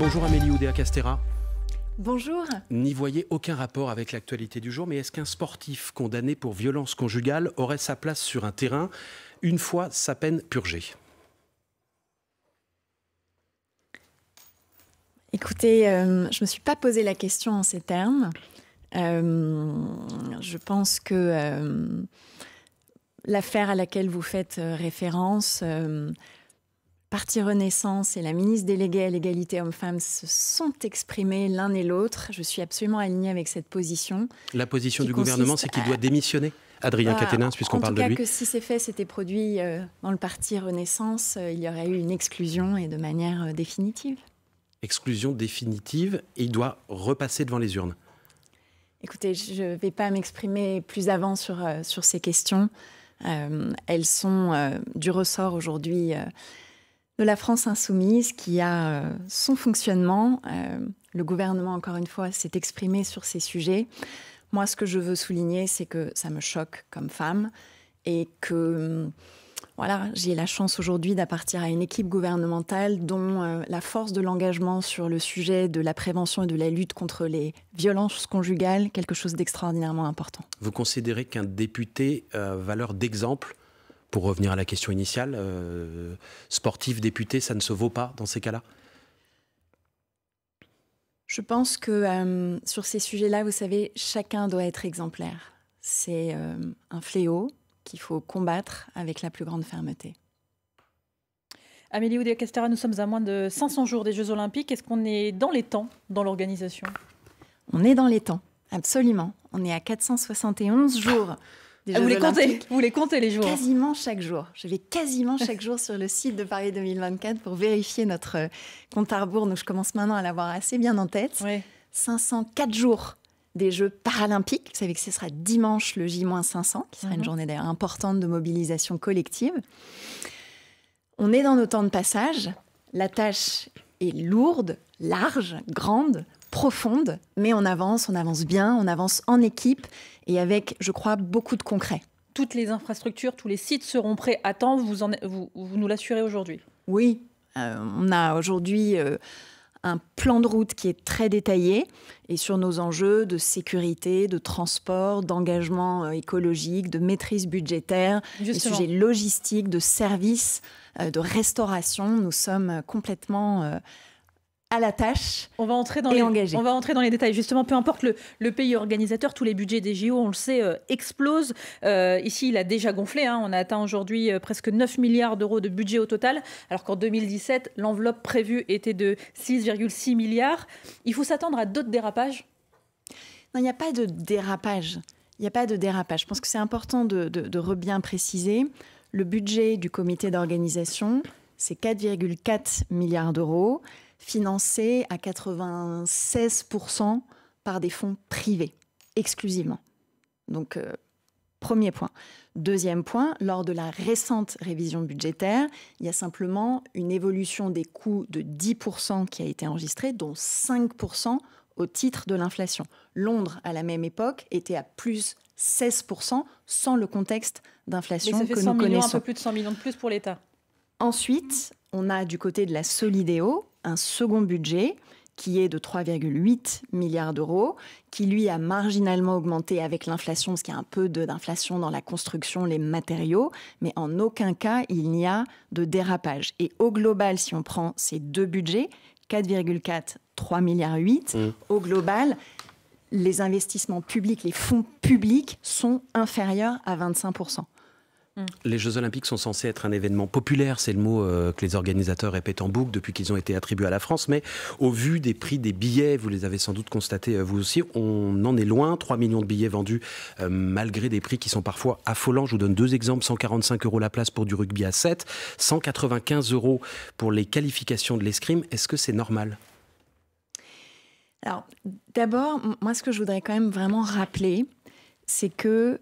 Bonjour Amélie Oudéa Castera. Bonjour. N'y voyez aucun rapport avec l'actualité du jour, mais est-ce qu'un sportif condamné pour violence conjugale aurait sa place sur un terrain une fois sa peine purgée Écoutez, euh, je ne me suis pas posé la question en ces termes. Euh, je pense que euh, l'affaire à laquelle vous faites référence Parti Renaissance et la ministre déléguée à l'égalité hommes-femmes se sont exprimés l'un et l'autre. Je suis absolument alignée avec cette position. La position du gouvernement, c'est qu'il doit démissionner Adrien catenin ah, puisqu'on parle de lui. En tout cas, que si ces faits s'étaient produits euh, dans le parti Renaissance, euh, il y aurait eu une exclusion et de manière euh, définitive. Exclusion définitive, et il doit repasser devant les urnes. Écoutez, je ne vais pas m'exprimer plus avant sur, sur ces questions. elles sont du ressort aujourd'hui de la France insoumise qui a euh, son fonctionnement. Euh, le gouvernement, encore une fois, s'est exprimé sur ces sujets. Moi, ce que je veux souligner, c'est que ça me choque comme femme et que hum, voilà, j'ai la chance aujourd'hui d'appartir à une équipe gouvernementale dont euh, la force de l'engagement sur le sujet de la prévention et de la lutte contre les violences conjugales, quelque chose d'extraordinairement important. Vous considérez qu'un député, valeur d'exemple, pour revenir à la question initiale, euh, sportif, député, ça ne se vaut pas dans ces cas-là Je pense que euh, sur ces sujets-là, vous savez, chacun doit être exemplaire. C'est euh, un fléau qu'il faut combattre avec la plus grande fermeté. Amélie Oudéa-Castera, nous sommes à moins de 500 jours des Jeux Olympiques. Est-ce qu'on est dans les temps dans l'organisation On est dans les temps, absolument. On est à 471 jours vous, les comptez, vous les les jours Quasiment chaque jour. Je vais quasiment chaque jour sur le site de Paris 2024 pour vérifier notre euh, compte à rebours. Donc je commence maintenant à l'avoir assez bien en tête. 504 jours des Jeux paralympiques. Vous savez que ce sera dimanche le J-500, qui sera une mhm. journée d'ailleurs importante de mobilisation collective. On est dans nos temps de passage. La tâche est lourde, large, grande, profonde, mais on avance, on avance bien, on avance en équipe et avec, je crois, beaucoup de concret. Toutes les infrastructures, tous les sites seront prêts à temps, vous, vous, nous l'assurez aujourd'hui Oui, euh, on a aujourd'hui euh, un plan de route qui est très détaillé et sur nos enjeux de sécurité, de transport, d'engagement euh, écologique, de maîtrise budgétaire, des sujets logistiques, de services, de restauration. Nous sommes complètement à la tâche on va entrer dans et les, On va entrer dans les détails. Justement, peu importe le, pays organisateur, tous les budgets des JO, on le sait, euh, explosent. Euh, ici, il a déjà gonflé. Hein. On a atteint aujourd'hui euh, presque 9 milliards d'euros de budget au total, alors qu'en 2017, l'enveloppe prévue était de 6,6 milliards. Il faut s'attendre à d'autres dérapages Non, il n'y a pas de dérapage. Il n'y a pas de dérapage. Je pense que c'est important de, de, de bien préciser. Le budget du comité d'organisation, c'est 4,4 milliards d'euros, financés à 96% par des fonds privés, exclusivement. Donc, euh, premier point. Deuxième point, lors de la récente révision budgétaire, il y a simplement une évolution des coûts de 10% qui a été enregistrée, dont 5% au titre de l'inflation. Londres, à la même époque, était à plus 16% sans le contexte d'inflation que nous connaissons. un peu plus de 100 millions de plus pour l'État. Ensuite, on a du côté de la Solidéo un second budget qui est de 3,8 milliards d'euros, qui lui a marginalement augmenté avec l'inflation, parce qu'il y a un peu d'inflation dans la construction, les matériaux, mais en aucun cas il n'y a de dérapage. Et au global, si on prend ces deux budgets, 4,4, 3 milliards mmh. au global, les investissements publics, les fonds publics sont inférieurs à 25%. Mm. Les Jeux Olympiques sont censés être un événement populaire, c'est le mot euh, que les organisateurs répètent en boucle depuis qu'ils ont été attribués à la France, mais au vu des prix des billets, vous les avez sans doute constatés euh, vous aussi, on en est loin, 3 millions de billets vendus euh, malgré des prix qui sont parfois affolants. Je vous donne deux exemples, 145 euros la place pour du rugby à 7, 195 euros pour les qualifications de l'escrime. Est-ce que c'est normal Alors d'abord, moi ce que je voudrais quand même vraiment rappeler, c'est que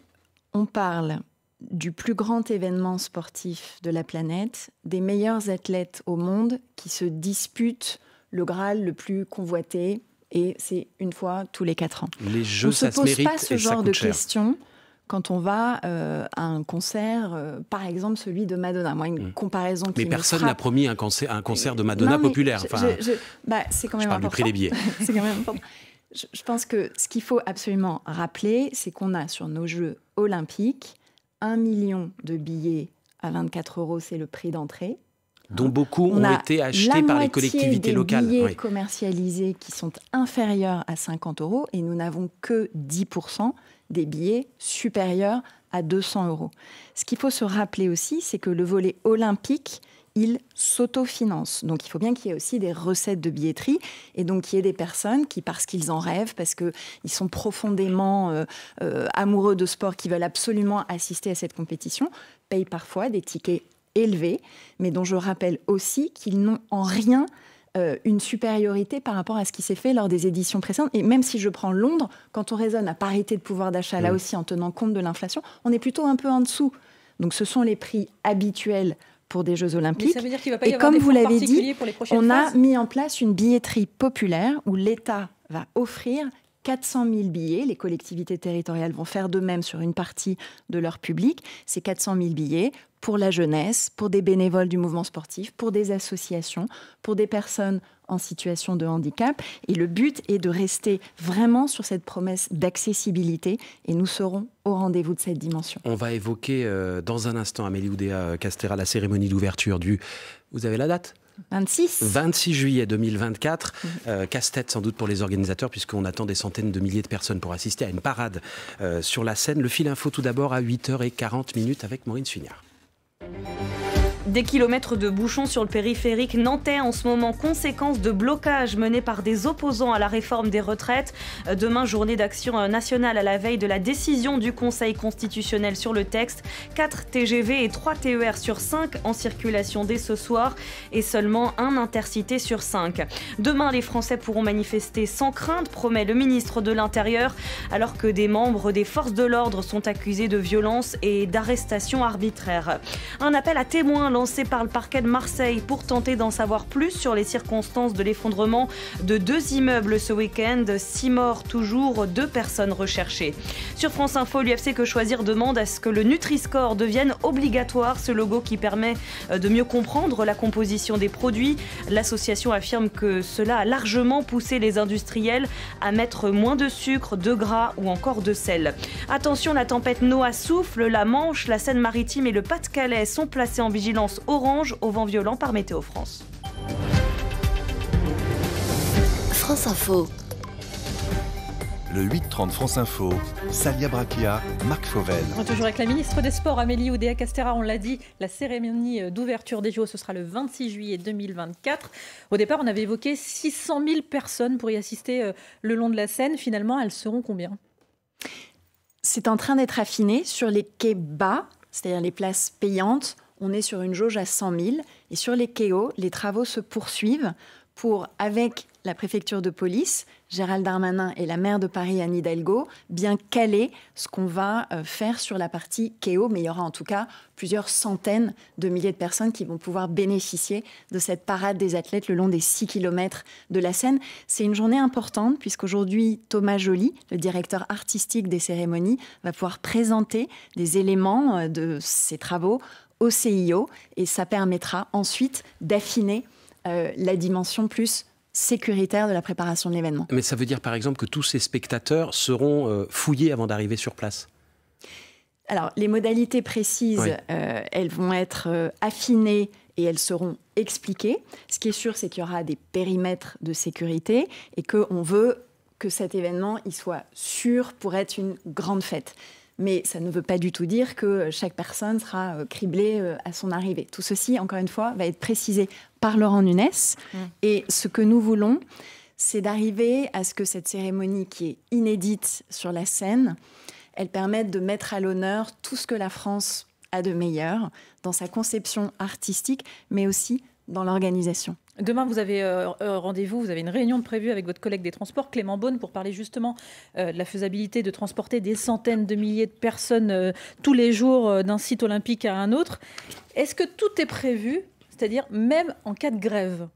on parle du plus grand événement sportif de la planète, des meilleurs athlètes au monde qui se disputent le Graal le plus convoité, et c'est une fois tous les quatre ans. Les jeux, on ne se pose pas ce genre de questions quand on va euh, à un concert, euh, par exemple celui de Madonna. Moi, une hmm. comparaison qui Mais personne n'a promis un concert, de Madonna populaire. Enfin, bah, c'est je parle du prix des billets. c'est quand même je pense que ce qu'il faut absolument rappeler, c'est qu'on a sur nos Jeux olympiques 1 million de billets à 24 euros, c'est le prix d'entrée. Dont beaucoup ont été achetés par les collectivités des locales. billets commercialisés qui sont inférieurs à 50 euros et nous n'avons que 10% des billets supérieurs à 200 euros. Ce qu'il faut se rappeler aussi, c'est que le volet olympique ils s'autofinancent. Donc il faut bien qu'il y ait aussi des recettes de billetterie et donc qu'il y ait des personnes qui, parce qu'ils en rêvent, parce qu'ils sont profondément euh, euh, amoureux de sport, qui veulent absolument assister à cette compétition, payent parfois des tickets élevés, mais dont je rappelle aussi qu'ils n'ont en rien euh, une supériorité par rapport à ce qui s'est fait lors des éditions précédentes. Et même si je prends Londres, quand on raisonne à parité de pouvoir d'achat, là aussi en tenant compte de l'inflation, on est plutôt un peu en dessous. Donc ce sont les prix habituels pour des Jeux Olympiques. Ça veut dire va pas y Et comme vous l'avez dit, on a mis en place une billetterie populaire où l'État va offrir 400 000 billets. Les collectivités territoriales vont faire de même sur une partie de leur public. Ces 400 000 billets pour la jeunesse, pour des bénévoles du mouvement sportif, pour des associations, pour des personnes en situation de handicap. Et le but est de rester vraiment sur cette promesse d'accessibilité et nous serons au rendez-vous de cette dimension. On va évoquer euh, dans un instant, Amélie Oudéa euh, Castera, la cérémonie d'ouverture du... Vous avez la date 26. 26 juillet 2024. Euh, casse-tête sans doute pour les organisateurs, puisqu'on attend des centaines de milliers de personnes pour assister à une parade sur la scène. Le fil info tout d'abord à 8h40 avec Maureen Suignard. Thank you. Des kilomètres de bouchons sur le périphérique nantais en ce moment, conséquence de blocages menés par des opposants à la réforme des retraites. Euh, demain, journée d'action euh, nationale à la veille de la décision du Conseil constitutionnel sur le texte. 4 TGV et 3 TER sur 5 en circulation dès ce soir et seulement un intercité sur 5. Demain, les Français pourront manifester sans crainte, promet le ministre de l'Intérieur, alors que des membres des forces de l'ordre sont accusés de violence et d'arrestations arbitraires. Un appel à témoins lancé par le parquet de Marseille pour tenter d'en savoir plus sur les circonstances de l'effondrement de deux immeubles ce week-end. Six morts toujours, deux personnes recherchées. Sur France Info, l'UFC Que Choisir demande à ce que le Nutri-Score devienne obligatoire, ce logo qui permet euh, de mieux comprendre la composition des produits. L'association affirme que cela a largement poussé les industriels à mettre moins de sucre, de gras ou encore de sel. Attention, la tempête Noah souffle, la Manche, la Seine-Maritime et le Pas-de-Calais sont placés en vigilance orange au vent violent par Météo France. France Info. Le 8.30 France Info, Salia Brakia, Marc Fauvel. Toujours avec la ministre des Sports, Amélie Oudéa Castera, on l'a dit, la cérémonie d'ouverture des JO, ce sera le 26 juillet 2024. Au départ, on avait évoqué 600 000 personnes pour y assister euh, le long de la scène. Finalement, elles seront combien C'est en train d'être affiné sur les quais bas, c'est-à-dire les places payantes. On est sur une jauge à 100 000 et sur les KO, les travaux se poursuivent pour, avec la préfecture de police, Gérald Darmanin et la maire de Paris, Anne Hidalgo, bien caler ce qu'on va euh, faire sur la partie KO. Mais il y aura en tout cas plusieurs centaines de milliers de personnes qui vont pouvoir bénéficier de cette parade des athlètes le long des 6 km de la Seine. C'est une journée importante puisqu'aujourd'hui, Thomas Joly, le directeur artistique des cérémonies, va pouvoir présenter des éléments euh, de ses travaux au CIO et ça permettra ensuite d'affiner euh, la dimension plus sécuritaire de la préparation de l'événement. Mais ça veut dire par exemple que tous ces spectateurs seront euh, fouillés avant d'arriver sur place alors, les modalités précises, euh, elles vont être affinées et elles seront expliquées. Ce qui est sûr, c'est qu'il y aura des périmètres de sécurité et qu'on veut que cet événement il soit sûr pour être une grande fête mais ça ne veut pas du tout dire que chaque personne sera euh, criblée euh, à son arrivée. Tout ceci, encore une fois, va être précisé par Laurent Nunes. Hum. Et ce que nous voulons, c'est d'arriver à ce que cette cérémonie qui est inédite sur la scène, elle permette de mettre à l'honneur tout ce que la France a de meilleur dans sa conception artistique, mais aussi dans l'organisation. Demain, vous avez un euh, euh, rendez-vous, vous avez une réunion de prévue avec votre collègue des transports, Clément Beaune, pour parler justement euh, de la faisabilité de transporter des centaines de milliers de personnes tous les jours d'un site olympique à un autre. Est-ce que tout est prévu, c'est-à-dire même en cas de grève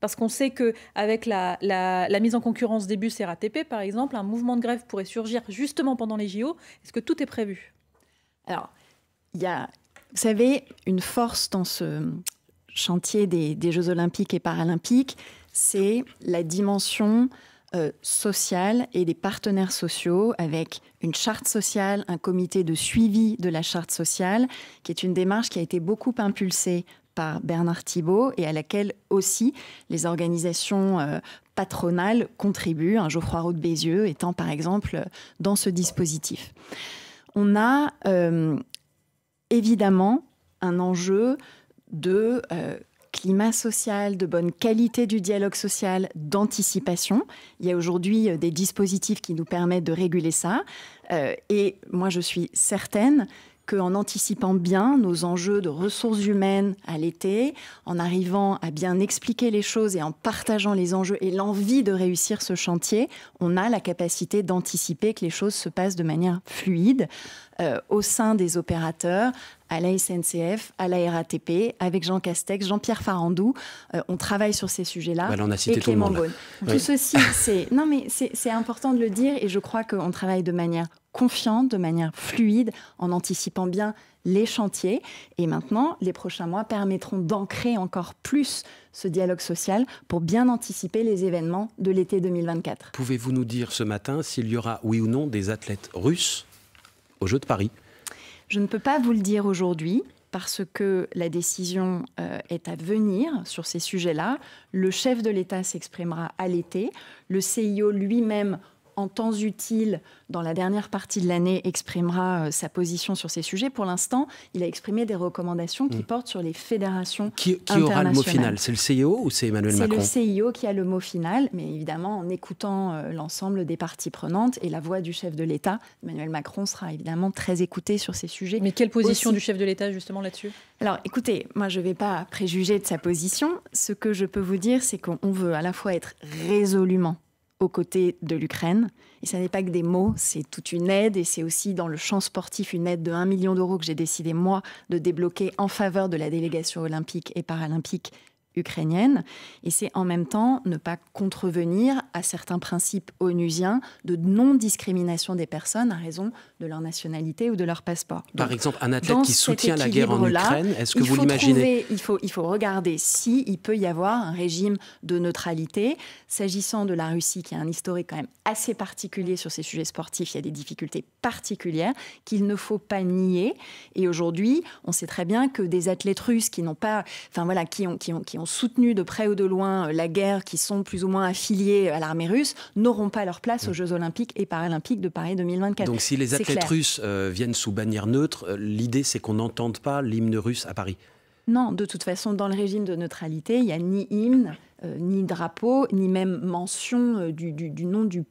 parce qu'on sait qu'avec la, la, la, mise en concurrence des bus RATP, par exemple, un mouvement de grève pourrait surgir justement pendant les JO. Est-ce que tout est prévu Alors, il y a, vous savez, une force dans ce, chantier des, Jeux olympiques et paralympiques, c'est la dimension euh, sociale et des partenaires sociaux avec une charte sociale, un comité de suivi de la charte sociale, qui est une démarche qui a été beaucoup impulsée par Bernard Thibault et à laquelle aussi les organisations euh, patronales contribuent, un Geoffroy Roux Bézieux étant par exemple dans ce dispositif. On a euh, évidemment un enjeu de euh, climat social, de bonne qualité du dialogue social, d'anticipation. Il y a aujourd'hui euh, des dispositifs qui nous permettent de réguler ça. Euh, et moi, je suis certaine qu'en anticipant bien nos enjeux de ressources humaines à l'été, en arrivant à bien expliquer les choses et en partageant les enjeux et l'envie de réussir ce chantier, on a la capacité d'anticiper que les choses se passent de manière fluide au sein des opérateurs, à la SNCF, à la RATP, avec Jean Castex, Jean-Pierre Farandou. Euh, on travaille sur ces sujets-là. Bah, on a cité tout le Tout ceci, c'est non mais c'est important de le dire et je crois qu'on travaille de manière confiante, de manière fluide, en anticipant bien les chantiers. Et maintenant, les prochains mois permettront d'ancrer encore plus ce dialogue social pour bien anticiper les événements de l'été 2024. Pouvez-vous nous dire ce matin s'il y aura, oui ou non, des athlètes russes aux Jeux de Paris je ne peux pas vous le dire aujourd'hui parce que la décision euh, est à venir sur ces sujets-là. Le chef de l'État s'exprimera à l'été. Le CIO lui-même en temps utile, dans la dernière partie de l'année, exprimera euh, sa position sur ces sujets. Pour l'instant, il a exprimé des recommandations qui hmm. portent sur les fédérations qui, qui aura le mot final C'est le CIO ou c'est Emmanuel Macron C'est le CIO qui a le mot final, mais évidemment en écoutant euh, l'ensemble des parties prenantes et la voix du chef de l'État. Emmanuel Macron sera évidemment très écouté sur ces sujets. Mais quelle position du chef de l'État justement là-dessus Alors écoutez, moi je ne vais pas préjuger de sa position. Ce que je peux vous dire, c'est qu'on veut à la fois être résolument aux côtés de l'Ukraine. Et ça n'est pas que des mots, c'est toute une aide et c'est aussi dans le champ sportif une aide de 1 million d'euros que j'ai décidé moi de débloquer en faveur de la délégation olympique et paralympique ukrainienne, et c'est en même temps ne pas contrevenir à certains principes onusiens de non-discrimination des personnes à raison de leur nationalité ou de leur passeport. Par exemple, un athlète qui soutient la guerre en Ukraine, est-ce que vous l'imaginez il faut, il faut regarder s'il il peut y avoir un régime de neutralité. S'agissant de la Russie, qui a un historique quand même assez particulier sur ces sujets sportifs, il y a des difficultés particulières qu'il ne faut pas nier. Et aujourd'hui, on sait très bien que des athlètes russes qui n'ont pas, enfin voilà, qui ont, qui ont soutenus soutenu de près ou de loin euh, la guerre, qui sont plus ou moins affiliés à l'armée russe, n'auront pas leur place aux Jeux Olympiques et Paralympiques de Paris 2024. Donc si les athlètes russes euh, viennent sous bannière neutre, euh, l'idée c'est qu'on n'entende pas l'hymne russe à Paris. Non, de toute façon, dans le régime de neutralité, il n'y a ni hymne, ni drapeau, ni même mention du, du, du, nom du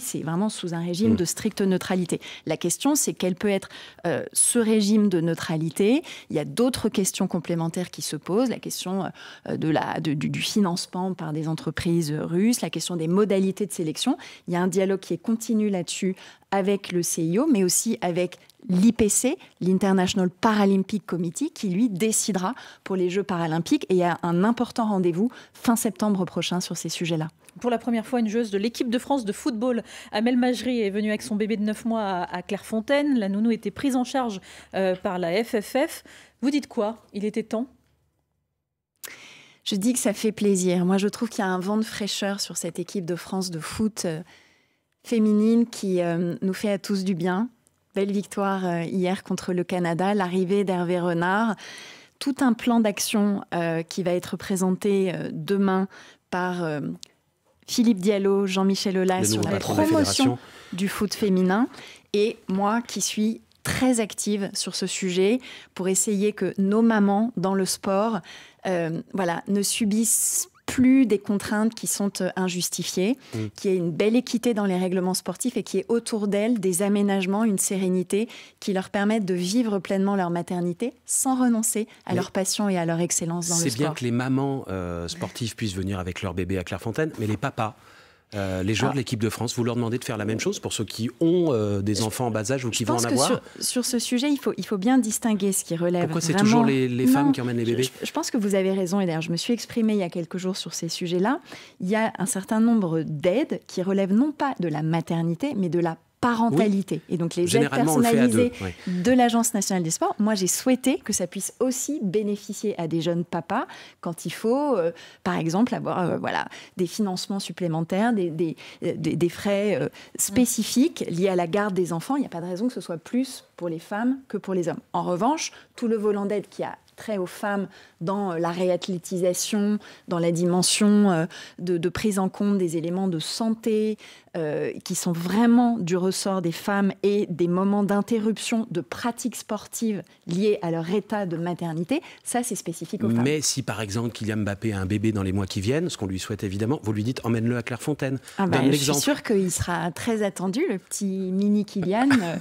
c'est vraiment sous un régime mm. de stricte neutralité. La question, c'est quel peut être euh, ce régime de neutralité Il y a d'autres questions complémentaires qui se posent, la question euh, de la, du, financement par des entreprises russes, la question des modalités de sélection. Il y a un dialogue qui est continu là-dessus avec le CIO, mais aussi avec l'IPC, l'International Paralympic Committee, qui lui décidera pour les Jeux paralympiques. Et il y a un important rendez-vous fin septembre prochain sur ces sujets-là. Pour la première fois, une joueuse de l'équipe de France de football, Amel Majri, est venue avec son bébé de 9 mois à Clairefontaine. La nounou était prise en charge euh, par la FFF. Vous dites quoi Il était temps Je dis que ça fait plaisir. Moi, je trouve qu'il y a un vent de fraîcheur sur cette équipe de France de foot. Euh, féminine qui euh, nous fait à tous du bien. Belle victoire euh, hier contre le Canada, l'arrivée d'Hervé Renard, tout un plan d'action euh, qui va être présenté demain par Philippe Diallo, Jean-Michel Aulas sur la promotion du foot féminin et moi qui suis très active sur ce sujet pour essayer que nos mamans dans le sport voilà, ne subissent pas plus des contraintes qui sont euh, injustifiées, qui mm. qu'il y ait une belle équité dans les règlements sportifs et qui y ait autour d'elles des aménagements, une sérénité qui leur permettent de vivre pleinement leur maternité sans renoncer à leur passion et à leur excellence dans le sport. C'est bien que les mamans euh, sportives puissent venir avec leur bébé à Clairefontaine, mais les papas, euh, les joueurs de ah. l'équipe de France, vous leur demandez de faire la même chose pour ceux qui ont euh, des enfants en bas âge ou qui vont en avoir sur, ce sujet, il faut, il faut bien distinguer ce qui relève. Pourquoi c'est toujours les, femmes qui emmènent les bébés je, je, pense que vous avez raison, et d'ailleurs je me suis exprimée il y a quelques jours sur ces sujets-là. Il y a un certain nombre d'aides qui relèvent non pas de la maternité, mais de la parentalité. Et donc les aides personnalisées de l'Agence nationale des sports, moi j'ai souhaité que ça puisse aussi bénéficier à des jeunes papas quand il faut, euh, par exemple, avoir euh, voilà, des financements supplémentaires, des, euh, frais spécifiques liés à la garde des enfants. Il n'y a pas de raison que ce soit plus pour les femmes que pour les hommes. En revanche, tout le volant d'aide qui a trait aux femmes dans euh, la réathlétisation, dans la dimension euh, de, prise en compte des éléments de santé euh, qui sont vraiment du ressort des femmes et des moments d'interruption de pratiques sportives liées à leur état de maternité, ça c'est spécifique aux femmes. Mais si par exemple Kylian Mbappé a un bébé dans les mois qui viennent, ce qu'on lui souhaite évidemment, vous lui dites emmène-le à Clairefontaine. Ah bah, je suis sûre qu'il sera très attendu, le petit mini Kylian.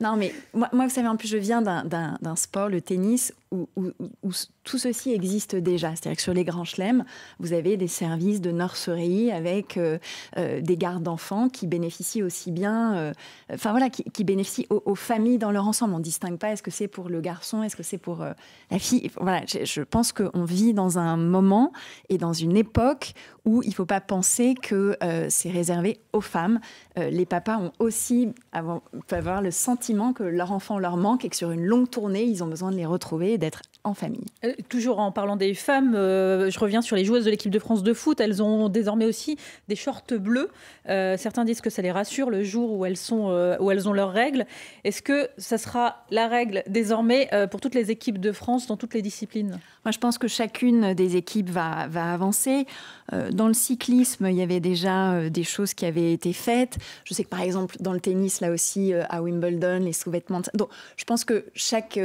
Non, mais moi, moi, vous savez, en plus, je viens d'un sport, le tennis, où, tout ceci existe déjà. C'est-à-dire que sur les grands chelems, vous avez des services de nurserie avec euh, euh, des gardes d'enfants qui bénéficient aussi bien, euh, enfin voilà, qui, bénéficient aux, familles dans leur ensemble. On ne distingue pas est-ce que c'est pour le garçon, est-ce que c'est pour la fille. Voilà, je, pense qu'on vit dans un moment et dans une époque où il ne faut pas penser que c'est réservé aux femmes. les papas ont aussi avoir, avoir le sentiment que leur enfant leur manque et que sur une longue tournée, ils ont besoin de les retrouver d'être en famille. Euh, toujours en parlant des femmes, euh, je reviens sur les joueuses de l'équipe de France de foot. Elles ont désormais aussi des shorts bleus. Euh, certains disent que ça les rassure le jour où elles, sont, où elles ont leurs règles. Est-ce que ça sera la règle désormais pour toutes les équipes de France dans toutes les disciplines moi, je pense que chacune des équipes va, avancer. Euh, dans le cyclisme, il y avait déjà euh, des choses qui avaient été faites. Je sais que, par exemple, dans le tennis, là aussi, euh, à Wimbledon, les sous-vêtements. Donc, je pense que chaque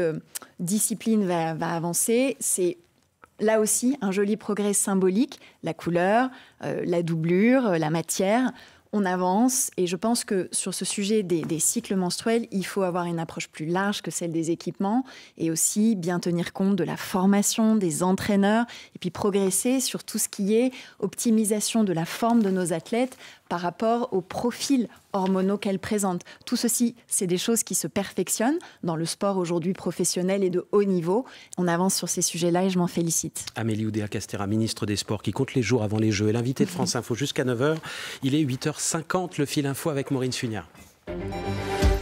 discipline va, avancer. C'est là aussi un joli progrès symbolique, la couleur, la doublure, la matière on avance. Et je pense que sur ce sujet des, cycles menstruels, il faut avoir une approche plus large que celle des équipements et aussi bien tenir compte de la formation des entraîneurs et puis progresser sur tout ce qui est optimisation de la forme de nos athlètes par rapport aux profils hormonaux qu'elle présente. Tout ceci, c'est des choses qui se perfectionnent dans le sport aujourd'hui professionnel et de haut niveau. On avance sur ces sujets-là et je m'en félicite. Amélie Oudéa-Castera, ministre des Sports, qui compte les jours avant les Jeux, est l'invité de France Info jusqu'à 9h. Il est 8h50, le fil info avec Maureen Sunia.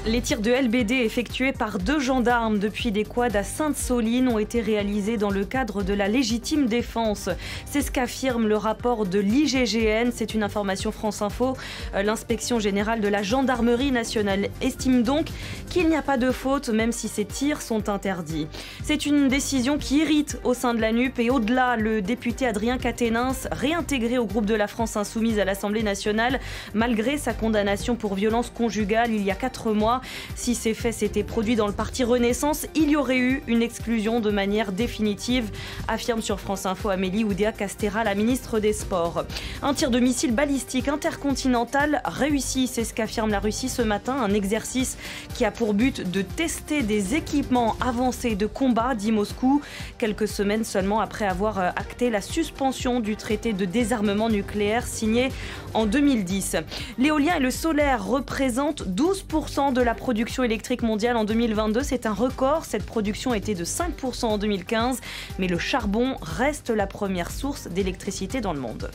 Les tirs de LBD effectués par deux gendarmes depuis des quads à Sainte-Soline ont été réalisés dans le cadre de la légitime défense. C'est ce qu'affirme le rapport de l'IGGN. C'est une information France Info. Euh, l'inspection générale de la gendarmerie nationale estime donc qu'il n'y a pas de faute, même si ces tirs sont interdits. C'est une décision qui irrite au sein de la NUP et au-delà. Le député Adrien Caténins, réintégré au groupe de la France Insoumise à l'Assemblée nationale, malgré sa condamnation pour violence conjugale il y a quatre mois, si ces faits s'étaient produits dans le parti Renaissance, il y aurait eu une exclusion de manière définitive, affirme sur France Info Amélie Oudéa Castera, la ministre des Sports. Un tir de missile balistique intercontinental réussi, c'est ce qu'affirme la Russie ce matin, un exercice qui a pour but de tester des équipements avancés de combat, dit Moscou, quelques semaines seulement après avoir euh, acté la suspension du traité de désarmement nucléaire signé en 2010. L'éolien et le solaire représentent 12% de la production électrique mondiale en 2022. C'est un record. Cette production était de 5% en 2015. Mais le charbon reste la première source d'électricité dans le monde.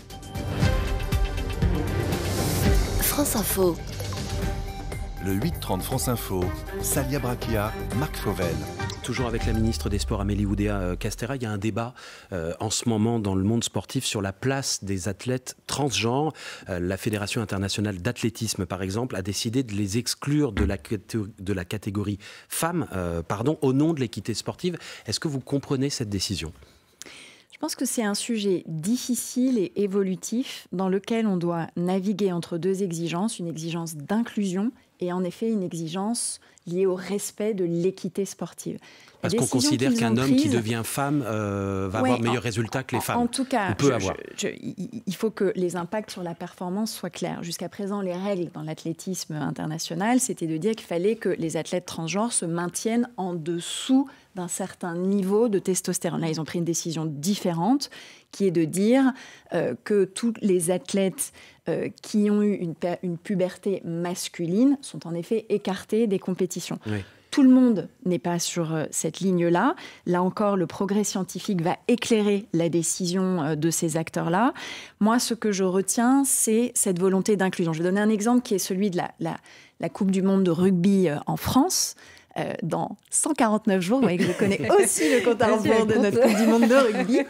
France Info. Le 8-30 France Info, Salia Marc Fauvel. Toujours avec la ministre des Sports Amélie Oudéa euh, Castera, il y a un débat euh, en ce moment dans le monde sportif sur la place des athlètes transgenres. Euh, la Fédération internationale d'athlétisme, par exemple, a décidé de les exclure de la, de la catégorie femmes, pardon, au nom de l'équité sportive. Est-ce que vous comprenez cette décision je pense que c'est un sujet difficile et évolutif dans lequel on doit naviguer entre deux exigences, une exigence d'inclusion et en effet une exigence liée au respect de l'équité sportive. Parce qu'on considère qu'un homme qui devient femme euh, va avoir meilleurs résultats que les femmes. En tout cas, il faut que les impacts sur la performance soient clairs. Jusqu'à présent, les règles dans l'athlétisme international, c'était de dire qu'il fallait que les athlètes transgenres se maintiennent en dessous d'un certain niveau de testostérone. Là, ils ont pris une décision différente qui est de dire euh, que tous les athlètes euh, qui ont eu une, puberté masculine sont en effet écartés des compétitions. Tout le monde n'est pas sur euh, cette ligne-là. Là encore, le progrès scientifique va éclairer la décision de ces acteurs-là. Moi, ce que je retiens, c'est cette volonté d'inclusion. Je vais donner un exemple qui est celui de la, la Coupe du Monde de rugby en France. Euh, dans 149 jours. Vous voyez que je connais aussi le compte à rebours de notre Coupe du Monde de rugby.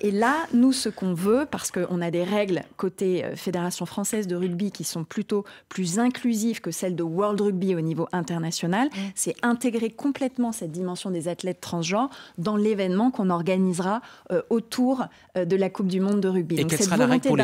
Et là, nous, ce qu'on veut, parce qu'on a des règles côté euh, Fédération française de rugby qui sont plutôt plus inclusives que celles de World Rugby au niveau international, c'est intégrer complètement cette dimension des athlètes transgenres dans l'événement qu'on organisera euh, autour de la Coupe du Monde de rugby. Et quelle sera la règle pour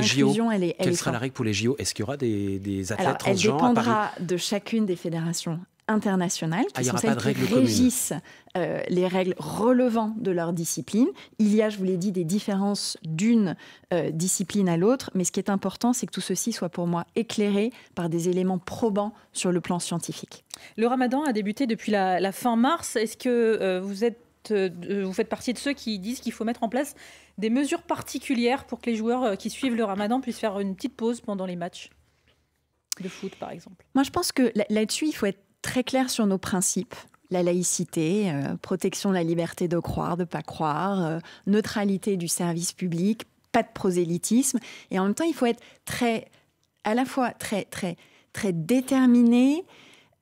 les JO est, ce qu'il y aura des, des athlètes transgenres Elle dépendra de chacune des fédérations internationales ah, qui qui régissent euh, les règles relevant de leur discipline. Il y a, je vous l'ai dit, des différences d'une euh, discipline à l'autre, mais ce qui est important, c'est que tout ceci soit pour moi éclairé par des éléments probants sur le plan scientifique. Le ramadan a débuté depuis la, fin mars. Est-ce que euh, vous êtes vous faites partie de ceux qui disent qu'il faut mettre en place des mesures particulières pour que les joueurs qui suivent le ramadan puissent faire une petite pause pendant les matchs de foot, par exemple Moi, je pense que là-dessus, il faut être très clair sur nos principes la laïcité, euh, protection de la liberté de croire, de ne pas croire, euh, neutralité du service public, pas de prosélytisme. Et en même temps, il faut être très, à la fois très, très, très déterminé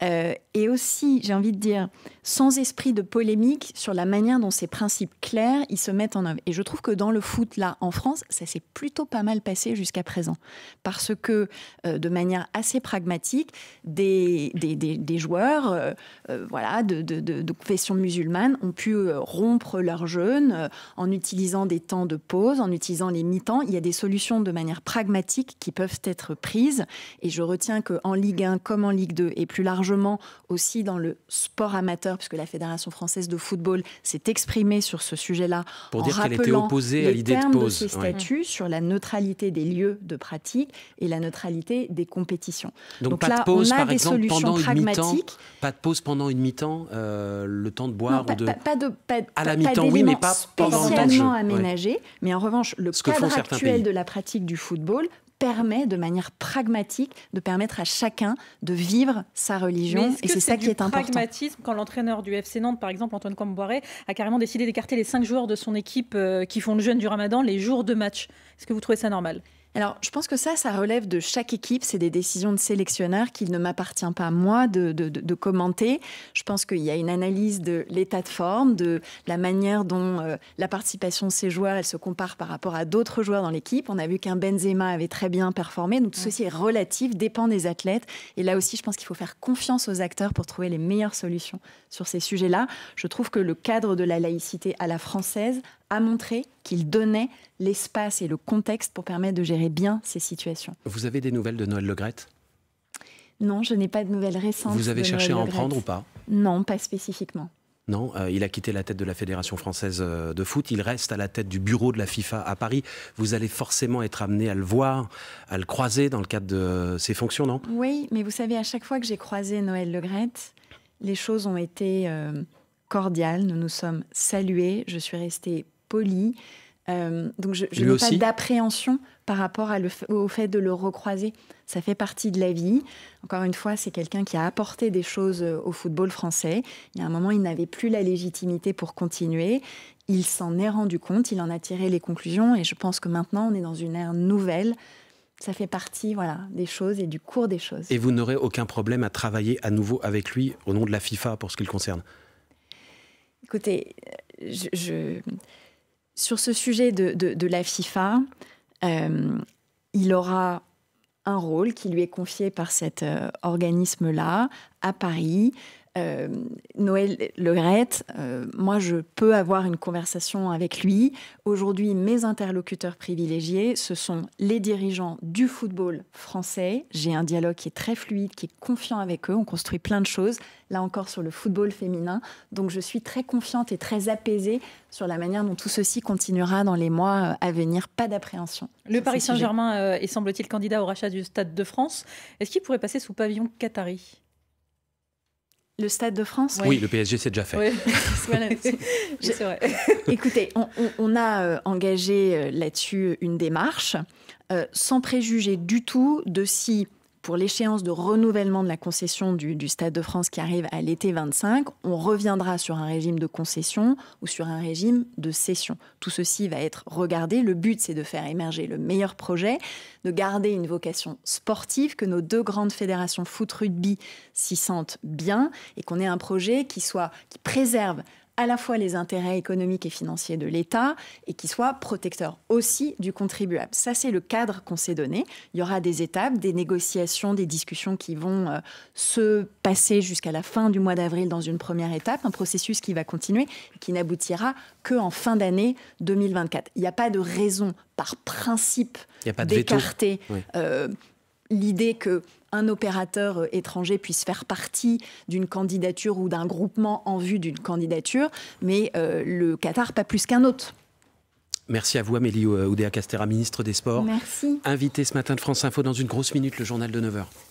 euh, et aussi, j'ai envie de dire, sans esprit de polémique sur la manière dont ces principes clairs ils se mettent en œuvre. Et je trouve que dans le foot là en France, ça s'est plutôt pas mal passé jusqu'à présent, parce que euh, de manière assez pragmatique, des, des, des, joueurs, euh, euh, voilà, de, de, confession musulmane, ont pu rompre leur jeûne en utilisant des temps de pause, en utilisant les mi-temps. Il y a des solutions de manière pragmatique qui peuvent être prises. Et je retiens que en Ligue 1 comme en Ligue 2 et plus largement aussi dans le sport amateur puisque la Fédération française de football s'est exprimée sur ce sujet-là. Pour en dire qu'elle était opposée à l'idée de pause. statuts mm. sur la neutralité des lieux de pratique et la neutralité des compétitions. Donc, pas là, de pause, on a des solutions pragmatiques. Pas de pause pendant une mi-temps, euh, le temps de boire ou de. Pas, de à la mi-temps, oui, mais pas pendant le temps aménagé. Mais en revanche, le Ce cadre actuel de la pratique du football permet de manière pragmatique de permettre à chacun de vivre sa religion. Et c'est ça qui est important. pragmatisme quand l'entraîneur du FC Nantes, par exemple, Antoine Camboiré, a carrément décidé d'écarter les cinq joueurs de son équipe euh, qui font le jeûne du ramadan les jours de match. Est-ce que vous trouvez ça normal alors, je pense que ça, ça relève de chaque équipe. C'est des décisions de sélectionneurs qu'il ne m'appartient pas, à moi, de, commenter. Je pense qu'il y a une analyse de l'état de forme, de la manière dont euh, la participation de ces joueurs, elle se compare par rapport à d'autres joueurs dans l'équipe. On a vu qu'un Benzema avait très bien performé. Donc, tout ceci est relatif, dépend des athlètes. Et là aussi, je pense qu'il faut faire confiance aux acteurs pour trouver les meilleures solutions sur ces sujets-là. Je trouve que le cadre de la laïcité à la française a montré qu'il donnait l'espace et le contexte pour permettre de gérer bien ces situations. Vous avez des nouvelles de Noël Legrette Non, je n'ai pas de nouvelles récentes. Vous avez cherché à en prendre ou pas Non, pas spécifiquement. Non, euh, il a quitté la tête de la Fédération française euh, de foot, il reste à la tête du bureau de la FIFA à Paris. Vous allez forcément être amené à le voir, à le croiser dans le cadre de euh, ses fonctions, non Oui, mais vous savez, à chaque fois que j'ai croisé Noël Legrette, les choses ont été cordiales, nous nous sommes salués, je suis restée poli. Euh, donc je, n'ai pas d'appréhension par rapport au fait de le recroiser. Ça fait partie de la vie. Encore une fois, c'est quelqu'un qui a apporté des choses euh, au football français. Il y a un moment, il n'avait plus la légitimité pour continuer. Il s'en est rendu compte, il en a tiré les conclusions et je pense que maintenant, on est dans une ère nouvelle. Ça fait partie voilà, des choses et du cours des choses. Et vous n'aurez aucun problème à travailler à nouveau avec lui au nom de la FIFA pour ce qui le concerne Écoutez, euh, je sur ce sujet de, la FIFA, euh, il aura un rôle qui lui est confié par cet euh, organisme-là à Paris euh, Noël Le Grette, euh, moi je peux avoir une conversation avec lui. Aujourd'hui, mes interlocuteurs privilégiés, ce sont les dirigeants du football français. J'ai un dialogue qui est très fluide, qui est confiant avec eux. On construit plein de choses, là encore sur le football féminin. Donc je suis très confiante et très apaisée sur la manière dont tout ceci continuera dans les mois euh, à venir. Pas d'appréhension. Le Paris Saint-Germain est semble-t-il candidat au rachat du Stade de France. Est-ce qu'il pourrait passer sous pavillon qatari le Stade de France. Oui, le PSG, c'est déjà fait. Écoutez, on, a euh, engagé euh, là-dessus une démarche, euh, sans préjuger du tout de si pour l'échéance de renouvellement de la concession du, Stade de France qui arrive à l'été 25, on reviendra sur un régime de concession ou sur un régime de cession. Tout ceci va être regardé. Le but, c'est de faire émerger le meilleur projet, de garder une vocation sportive, que nos deux grandes fédérations foot-rugby s'y sentent bien et qu'on ait un projet qui soit, qui préserve à la fois les intérêts économiques et financiers de l'État et qui soit protecteur aussi du contribuable. Ça, c'est le cadre qu'on s'est donné. Il y aura des étapes, des négociations, des discussions qui vont euh, se passer jusqu'à la fin du mois d'avril dans une première étape, un processus qui va continuer et qui n'aboutira qu'en fin d'année 2024. Il n'y a pas de raison, par principe, d'écarter euh, l'idée que un opérateur euh, étranger puisse faire partie d'une candidature ou d'un groupement en vue d'une candidature, mais euh, le Qatar pas plus qu'un autre. Merci à vous, Amélie euh, Oudéa-Castera, ministre des Sports. Merci. Invité ce matin de France Info dans une grosse minute, le journal de 9h.